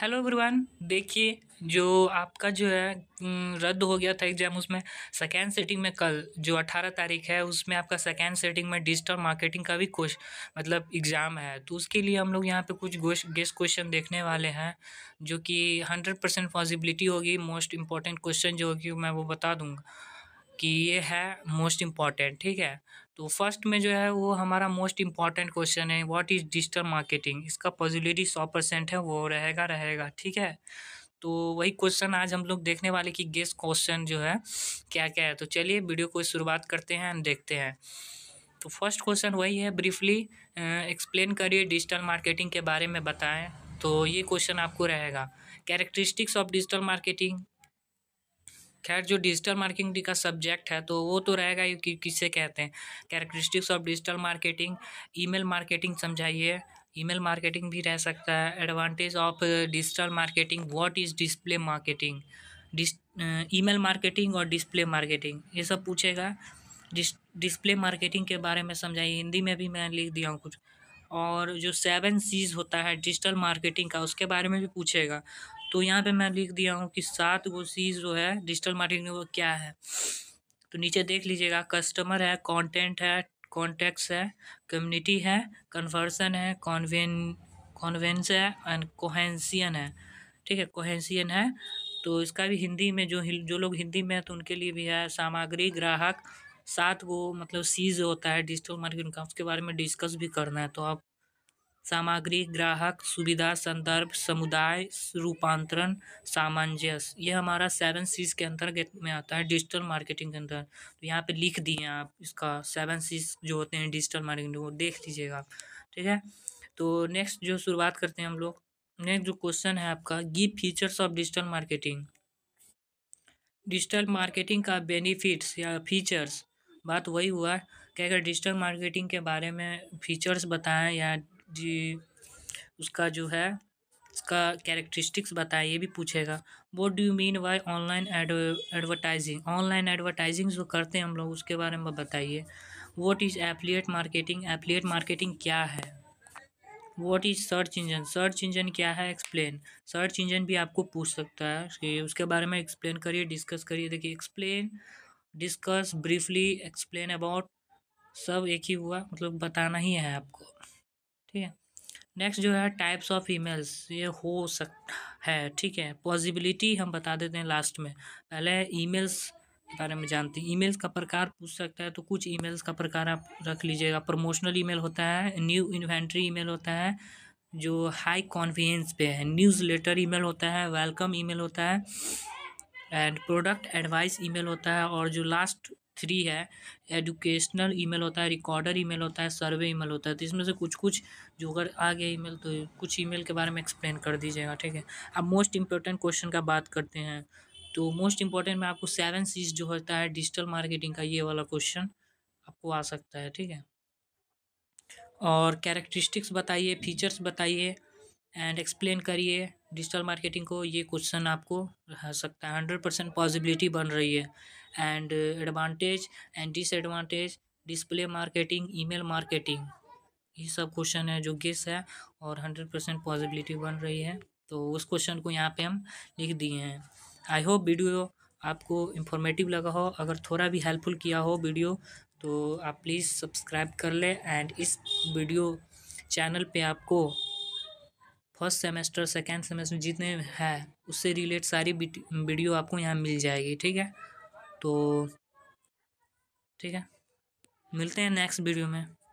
hello भगवान देखिए जो आपका जो है रद्द हो गया था एग्ज़ाम उसमें सेकेंड सेटिंग में कल जो 18 तारीख है उसमें आपका सेकेंड सेटिंग में डिजिटल मार्केटिंग का भी कोश मतलब एग्ज़ाम है तो उसके लिए हम लोग यहाँ पे कुछ गेस्ट क्वेश्चन देखने वाले हैं जो कि 100 परसेंट पॉसिबिलिटी होगी मोस्ट इम्पॉर्टेंट क्वेश्चन जो होगी मैं वो बता दूँगा कि ये है मोस्ट इम्पॉर्टेंट ठीक है तो फर्स्ट में जो है वो हमारा मोस्ट इम्पॉर्टेंट क्वेश्चन है व्हाट इज़ डिजिटल मार्केटिंग इसका पॉजिबिलिटी सौ परसेंट है वो रहेगा रहेगा ठीक है तो वही क्वेश्चन आज हम लोग देखने वाले कि गेस क्वेश्चन जो है क्या क्या है तो चलिए वीडियो को शुरुआत करते हैं देखते हैं तो फर्स्ट क्वेश्चन वही है ब्रीफली एक्सप्लेन करिए डिजिटल मार्केटिंग के बारे में बताएं तो ये क्वेश्चन आपको रहेगा कैरेक्टरिस्टिक्स ऑफ डिजिटल मार्केटिंग खैर जो डिजिटल मार्केटिंग का सब्जेक्ट है तो वो तो रहेगा ही कि किसे कहते हैं characteristics of digital marketing email marketing समझाइए ईमेल मार्केटिंग भी रह सकता है advantage of digital marketing what is display marketing this email marketing और डिस्प्ले मार्केटिंग ये सब पूछेगा डिस डिस्प्ले मार्केटिंग के बारे में समझाइए हिंदी में भी मैं लिख दिया हूँ कुछ और जो सेवन सीज होता है डिजिटल मार्केटिंग का उसके बारे में भी पूछेगा तो यहाँ पे मैं लिख दिया हूँ कि सात गो चीज़ जो है डिजिटल मार्केटिंग में वो क्या है तो नीचे देख लीजिएगा कस्टमर है कंटेंट है कॉन्टेक्ट है कम्युनिटी है कन्वर्सन है कॉन्वेन कॉन्वेंस है एंड कोहेंसियन है ठीक है कोहेंसियन है तो इसका भी हिंदी में जो जो लोग हिंदी में है तो उनके लिए भी है सामग्री ग्राहक सात वो मतलब सीज होता है डिजिटल मार्केटिंग का उसके बारे में डिस्कस भी करना है तो आप सामग्री ग्राहक सुविधा संदर्भ समुदाय रूपांतरण सामंजस्य ये हमारा सेवन सीज के अंतर्गत में आता है डिजिटल मार्केटिंग के अंदर तो यहाँ पे लिख दिए आप इसका सेवन सीज जो होते हैं डिजिटल मार्केटिंग वो देख लीजिएगा आप ठीक है तो नेक्स्ट जो शुरुआत करते हैं हम लोग नेक्स्ट जो क्वेश्चन है आपका give features of digital marketing digital marketing का बेनिफिट्स या फीचर्स बात वही हुआ कि अगर डिजिटल मार्केटिंग के बारे में फीचर्स बताएं या जी उसका जो है उसका कैरेक्टरिस्टिक्स बताए ये भी पूछेगा what do you mean by online advertising online advertising जो करते हैं हम लोग उसके बारे में बताइए what is affiliate marketing affiliate marketing क्या है what is search engine search engine क्या है एक्सप्लेन सर्च इंजन भी आपको पूछ सकता है कि उसके बारे में एक्सप्लेन करिए डिस्कस करिए देखिए explain discuss briefly explain about सब एक ही हुआ मतलब बताना ही है आपको ठीक है नेक्स्ट जो है टाइप्स ऑफ ईमेल्स ये हो सक है ठीक है पॉसिबिलिटी हम बता देते हैं लास्ट में पहले ईमेल्स के बारे में जानते हैं ईमेल्स का प्रकार पूछ सकता है तो कुछ ईमेल्स का प्रकार आप रख लीजिएगा प्रमोशनल ईमेल होता है न्यू इन्वेंट्री ईमेल होता है जो हाई कॉन्फिडेंस पे है न्यूज़ लेटर ईमेल होता है वेलकम ईमेल होता है एंड प्रोडक्ट एडवाइस ईमेल होता है और जो लास्ट थ्री है एजुकेशनल ईमेल होता है रिकॉर्डर ईमेल होता है सर्वे ईमेल होता है तो इसमें से कुछ कुछ जो अगर आ गया ईमेल तो कुछ ईमेल के बारे में एक्सप्लेन कर दीजिएगा ठीक है अब मोस्ट इंपॉर्टेंट क्वेश्चन का बात करते हैं तो मोस्ट इंपॉर्टेंट में आपको सेवन सीज जो होता है डिजिटल मार्केटिंग का ये वाला क्वेश्चन आपको आ सकता है ठीक है और कैरेक्टरिस्टिक्स बताइए फीचर्स बताइए एंड एक्सप्लेन करिए डिजिटल मार्केटिंग को ये क्वेश्चन आपको रह सकता है हंड्रेड परसेंट पॉजिबिलिटी बन रही है and advantage and disadvantage display marketing email marketing ये सब क्वेश्चन है जो गेस है और हंड्रेड परसेंट पॉजिबिलिटी बन रही है तो उस क्वेश्चन को यहाँ पे हम लिख दिए हैं आई होप वीडियो आपको इंफॉर्मेटिव लगा हो अगर थोड़ा भी हेल्पफुल किया हो वीडियो तो आप प्लीज़ सब्सक्राइब कर ले एंड इस वीडियो चैनल पे आपको फर्स्ट सेमेस्टर सेकेंड सेमेस्टर जितने हैं उससे रिलेट सारी वीडियो आपको यहाँ मिल जाएगी ठीक है तो ठीक है मिलते हैं नेक्स्ट वीडियो में